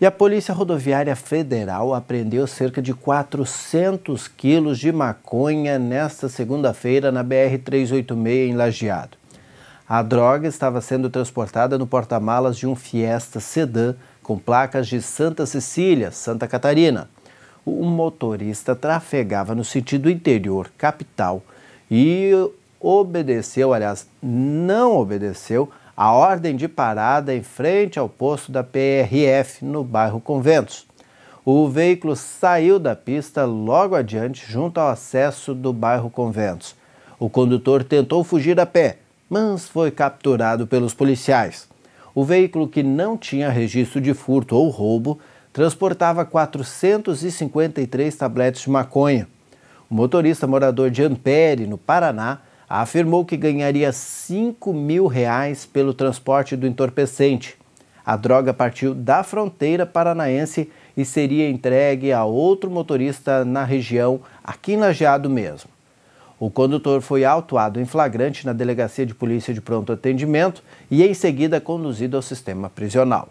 E a Polícia Rodoviária Federal apreendeu cerca de 400 quilos de maconha nesta segunda-feira na BR-386 em Lajeado. A droga estava sendo transportada no porta-malas de um Fiesta sedã com placas de Santa Cecília, Santa Catarina. O motorista trafegava no sentido interior, capital, e obedeceu, aliás, não obedeceu a ordem de parada em frente ao posto da PRF, no bairro Conventos. O veículo saiu da pista logo adiante, junto ao acesso do bairro Conventos. O condutor tentou fugir a pé, mas foi capturado pelos policiais. O veículo, que não tinha registro de furto ou roubo, transportava 453 tabletes de maconha. O motorista, morador de Ampere, no Paraná, afirmou que ganharia 5 mil reais pelo transporte do entorpecente. A droga partiu da fronteira paranaense e seria entregue a outro motorista na região, aqui em Lajeado mesmo. O condutor foi autuado em flagrante na Delegacia de Polícia de Pronto Atendimento e, em seguida, conduzido ao sistema prisional.